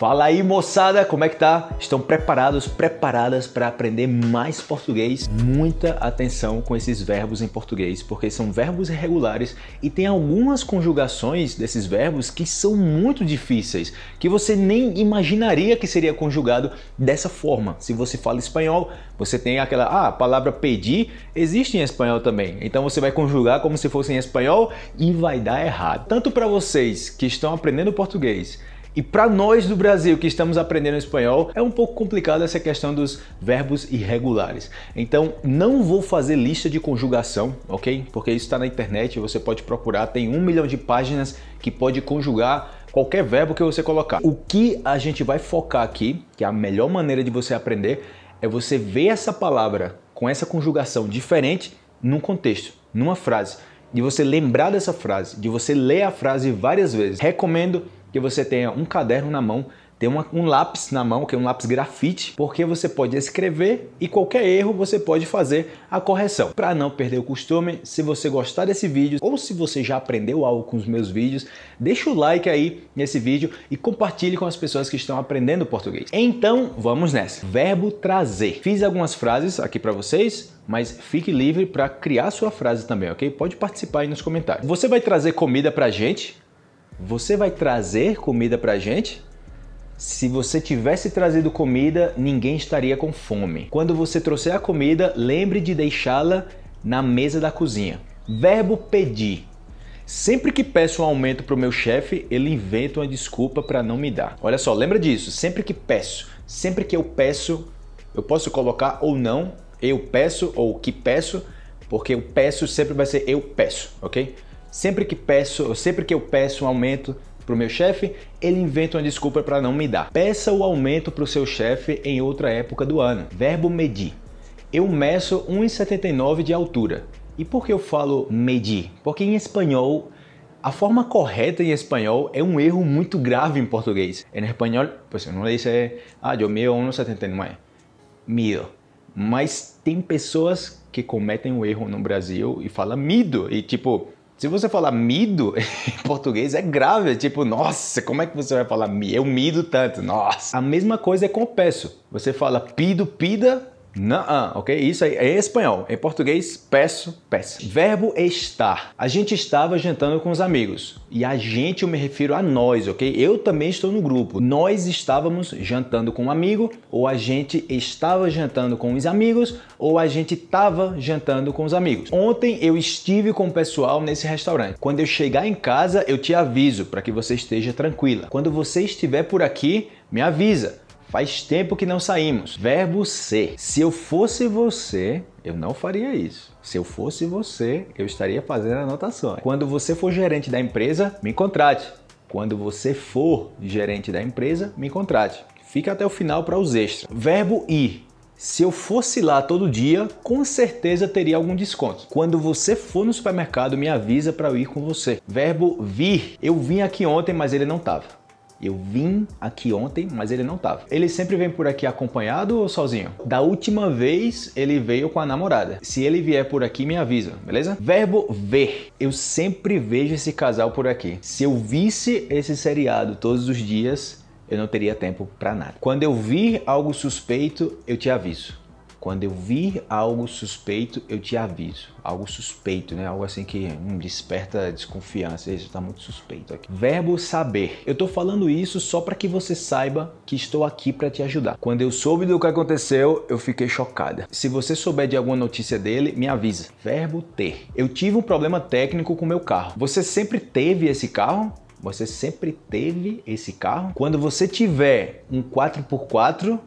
Fala aí, moçada, como é que tá? Estão preparados, preparadas para aprender mais português? Muita atenção com esses verbos em português, porque são verbos irregulares e tem algumas conjugações desses verbos que são muito difíceis, que você nem imaginaria que seria conjugado dessa forma. Se você fala espanhol, você tem aquela ah, a palavra pedir existe em espanhol também. Então você vai conjugar como se fosse em espanhol e vai dar errado. Tanto para vocês que estão aprendendo português, e para nós do Brasil que estamos aprendendo espanhol, é um pouco complicado essa questão dos verbos irregulares. Então, não vou fazer lista de conjugação, ok? Porque isso está na internet, você pode procurar, tem um milhão de páginas que pode conjugar qualquer verbo que você colocar. O que a gente vai focar aqui, que é a melhor maneira de você aprender, é você ver essa palavra com essa conjugação diferente num contexto, numa frase. De você lembrar dessa frase, de você ler a frase várias vezes. Recomendo que você tenha um caderno na mão, tenha uma, um lápis na mão, que é um lápis grafite, porque você pode escrever e qualquer erro você pode fazer a correção. Para não perder o costume, se você gostar desse vídeo ou se você já aprendeu algo com os meus vídeos, deixa o like aí nesse vídeo e compartilhe com as pessoas que estão aprendendo português. Então, vamos nessa. Verbo trazer. Fiz algumas frases aqui para vocês, mas fique livre para criar sua frase também, ok? Pode participar aí nos comentários. Você vai trazer comida a gente? Você vai trazer comida para a gente? Se você tivesse trazido comida, ninguém estaria com fome. Quando você trouxer a comida, lembre de deixá-la na mesa da cozinha. Verbo pedir. Sempre que peço um aumento para o meu chefe, ele inventa uma desculpa para não me dar. Olha só, lembra disso. Sempre que peço, sempre que eu peço, eu posso colocar ou não, eu peço ou que peço, porque o peço sempre vai ser eu peço, ok? Sempre que peço, sempre que eu peço um aumento para o meu chefe, ele inventa uma desculpa para não me dar. Peça o aumento para o seu chefe em outra época do ano. Verbo medir. Eu meço 1,79 de altura. E por que eu falo medir? Porque em espanhol a forma correta em espanhol é um erro muito grave em português. Em espanhol, não uno dice, ah, eu meio 1,79. Mido. Mas tem pessoas que cometem o um erro no Brasil e falam mido. E tipo, se você falar mido em português é grave, é tipo, nossa, como é que você vai falar mi? Eu mido tanto, nossa. A mesma coisa é com peço. Você fala pido, pida, não, ah, ok? Isso aí é em espanhol. Em português, peço, peço. Verbo estar. A gente estava jantando com os amigos. E a gente, eu me refiro a nós, ok? Eu também estou no grupo. Nós estávamos jantando com um amigo, ou a gente estava jantando com os amigos, ou a gente estava jantando com os amigos. Ontem eu estive com o pessoal nesse restaurante. Quando eu chegar em casa, eu te aviso para que você esteja tranquila. Quando você estiver por aqui, me avisa Faz tempo que não saímos. Verbo ser. Se eu fosse você, eu não faria isso. Se eu fosse você, eu estaria fazendo anotações. Quando você for gerente da empresa, me contrate. Quando você for gerente da empresa, me contrate. Fica até o final para os extras. Verbo ir. Se eu fosse lá todo dia, com certeza teria algum desconto. Quando você for no supermercado, me avisa para eu ir com você. Verbo vir. Eu vim aqui ontem, mas ele não estava. Eu vim aqui ontem, mas ele não tava. Ele sempre vem por aqui acompanhado ou sozinho? Da última vez, ele veio com a namorada. Se ele vier por aqui, me avisa, beleza? Verbo ver. Eu sempre vejo esse casal por aqui. Se eu visse esse seriado todos os dias, eu não teria tempo para nada. Quando eu vir algo suspeito, eu te aviso. Quando eu vir algo suspeito, eu te aviso. Algo suspeito, né? Algo assim que hum, desperta desconfiança. Isso está muito suspeito aqui. Verbo saber. Eu estou falando isso só para que você saiba que estou aqui para te ajudar. Quando eu soube do que aconteceu, eu fiquei chocada. Se você souber de alguma notícia dele, me avisa. Verbo ter. Eu tive um problema técnico com meu carro. Você sempre teve esse carro? Você sempre teve esse carro? Quando você tiver um 4x4,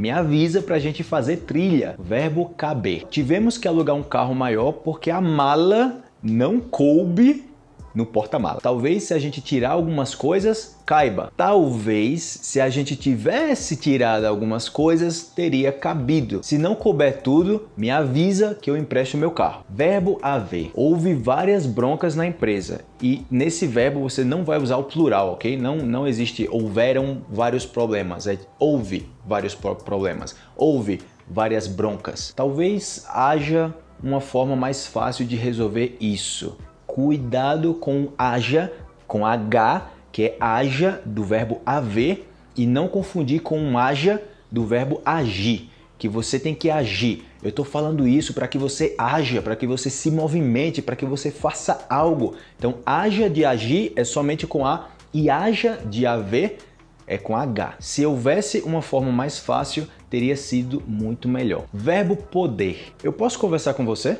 me avisa pra gente fazer trilha. Verbo caber. Tivemos que alugar um carro maior porque a mala não coube no porta-mala. Talvez se a gente tirar algumas coisas, caiba. Talvez se a gente tivesse tirado algumas coisas, teria cabido. Se não couber tudo, me avisa que eu empresto meu carro. Verbo haver. Houve várias broncas na empresa e nesse verbo você não vai usar o plural, ok? Não, não existe houveram vários problemas, é houve vários problemas, houve várias broncas. Talvez haja uma forma mais fácil de resolver isso. Cuidado com haja, com H, que é haja do verbo haver, e não confundir com haja do verbo agir, que você tem que agir. Eu estou falando isso para que você haja, para que você se movimente, para que você faça algo. Então, haja de agir é somente com A e haja de haver é com H. Se houvesse uma forma mais fácil, teria sido muito melhor. Verbo poder. Eu posso conversar com você?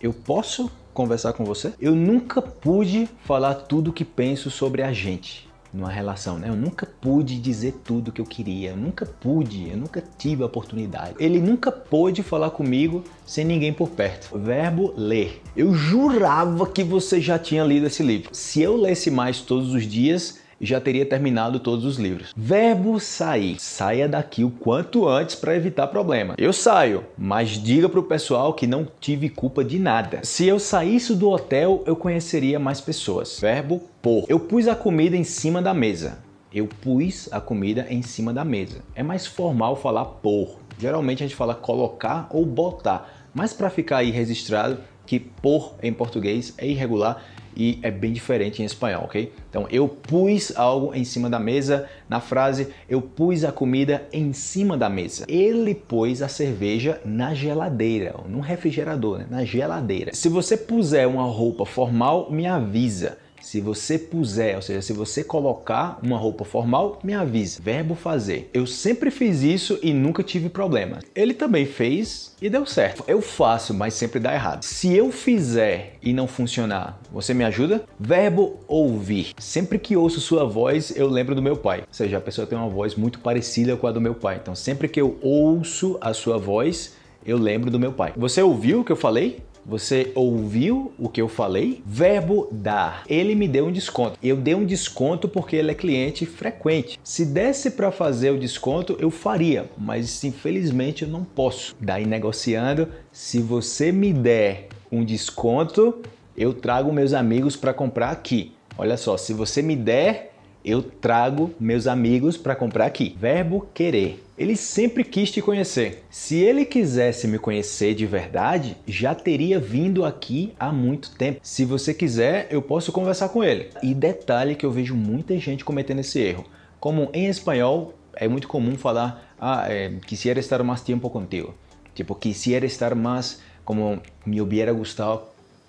Eu posso conversar com você. Eu nunca pude falar tudo que penso sobre a gente numa relação, né? Eu nunca pude dizer tudo que eu queria, eu nunca pude, eu nunca tive a oportunidade. Ele nunca pôde falar comigo sem ninguém por perto. Verbo ler. Eu jurava que você já tinha lido esse livro. Se eu lesse mais todos os dias, já teria terminado todos os livros. Verbo sair. Saia daqui o quanto antes para evitar problema. Eu saio, mas diga para o pessoal que não tive culpa de nada. Se eu saísse do hotel, eu conheceria mais pessoas. Verbo por. Eu pus a comida em cima da mesa. Eu pus a comida em cima da mesa. É mais formal falar por. Geralmente a gente fala colocar ou botar, mas para ficar aí registrado que por em português é irregular, e é bem diferente em espanhol, ok? Então, eu pus algo em cima da mesa, na frase eu pus a comida em cima da mesa. Ele pôs a cerveja na geladeira, no refrigerador, né? na geladeira. Se você puser uma roupa formal, me avisa. Se você puser, ou seja, se você colocar uma roupa formal, me avise. Verbo fazer. Eu sempre fiz isso e nunca tive problema. Ele também fez e deu certo. Eu faço, mas sempre dá errado. Se eu fizer e não funcionar, você me ajuda? Verbo ouvir. Sempre que ouço sua voz, eu lembro do meu pai. Ou seja, a pessoa tem uma voz muito parecida com a do meu pai. Então, sempre que eu ouço a sua voz, eu lembro do meu pai. Você ouviu o que eu falei? Você ouviu o que eu falei? Verbo dar. Ele me deu um desconto. Eu dei um desconto porque ele é cliente frequente. Se desse para fazer o desconto, eu faria, mas infelizmente eu não posso. Daí negociando, se você me der um desconto, eu trago meus amigos para comprar aqui. Olha só, se você me der eu trago meus amigos para comprar aqui. Verbo querer. Ele sempre quis te conhecer. Se ele quisesse me conhecer de verdade, já teria vindo aqui há muito tempo. Se você quiser, eu posso conversar com ele. E detalhe que eu vejo muita gente cometendo esse erro. Como em espanhol é muito comum falar, ah, é, quisiera estar mais tempo contigo. Tipo, quisiera estar mais, como me hubiera gustado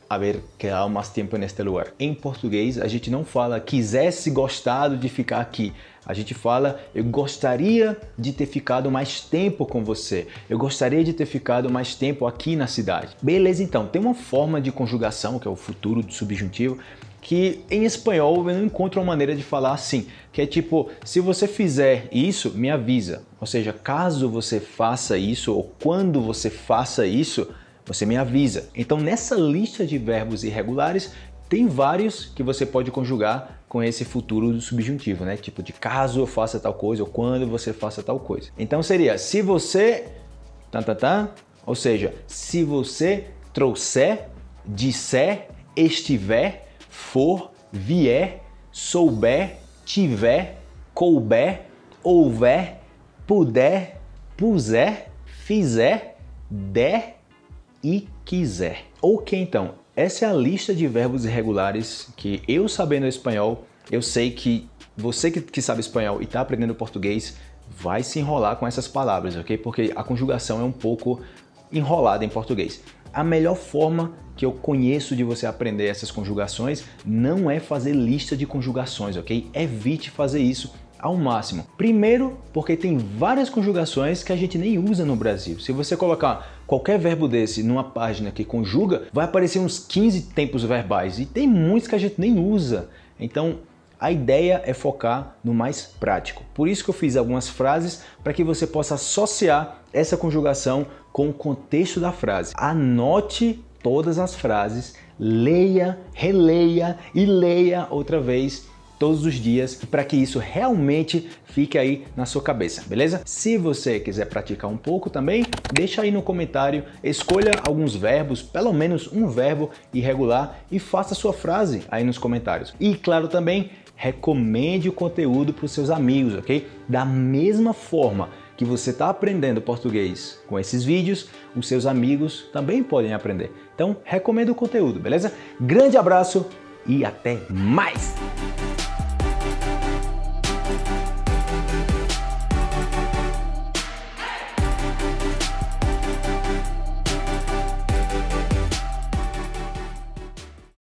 haver quedado mais tempo neste lugar. Em português, a gente não fala quisesse gostado de ficar aqui. A gente fala eu gostaria de ter ficado mais tempo com você. Eu gostaria de ter ficado mais tempo aqui na cidade. Beleza, então, tem uma forma de conjugação, que é o futuro do subjuntivo, que em espanhol eu não encontro uma maneira de falar assim, que é tipo, se você fizer isso, me avisa. Ou seja, caso você faça isso ou quando você faça isso, você me avisa. Então, nessa lista de verbos irregulares, tem vários que você pode conjugar com esse futuro do subjuntivo, né? Tipo de caso eu faça tal coisa ou quando você faça tal coisa. Então seria se você tá, tá, tá, ou seja, se você trouxer, disser, estiver, for, vier, souber, tiver, couber, houver, puder, puser, fizer, der e quiser. Ok, então, essa é a lista de verbos irregulares que eu sabendo espanhol, eu sei que você que, que sabe espanhol e está aprendendo português vai se enrolar com essas palavras, ok? Porque a conjugação é um pouco enrolada em português. A melhor forma que eu conheço de você aprender essas conjugações não é fazer lista de conjugações, ok? Evite fazer isso ao máximo. Primeiro, porque tem várias conjugações que a gente nem usa no Brasil. Se você colocar qualquer verbo desse numa página que conjuga, vai aparecer uns 15 tempos verbais e tem muitos que a gente nem usa. Então, a ideia é focar no mais prático. Por isso que eu fiz algumas frases para que você possa associar essa conjugação com o contexto da frase. Anote todas as frases, leia, releia e leia outra vez todos os dias para que isso realmente fique aí na sua cabeça, beleza? Se você quiser praticar um pouco também, deixa aí no comentário, escolha alguns verbos, pelo menos um verbo irregular e faça sua frase aí nos comentários. E claro também, recomende o conteúdo para os seus amigos, ok? Da mesma forma que você está aprendendo português com esses vídeos, os seus amigos também podem aprender. Então, recomendo o conteúdo, beleza? Grande abraço e até mais!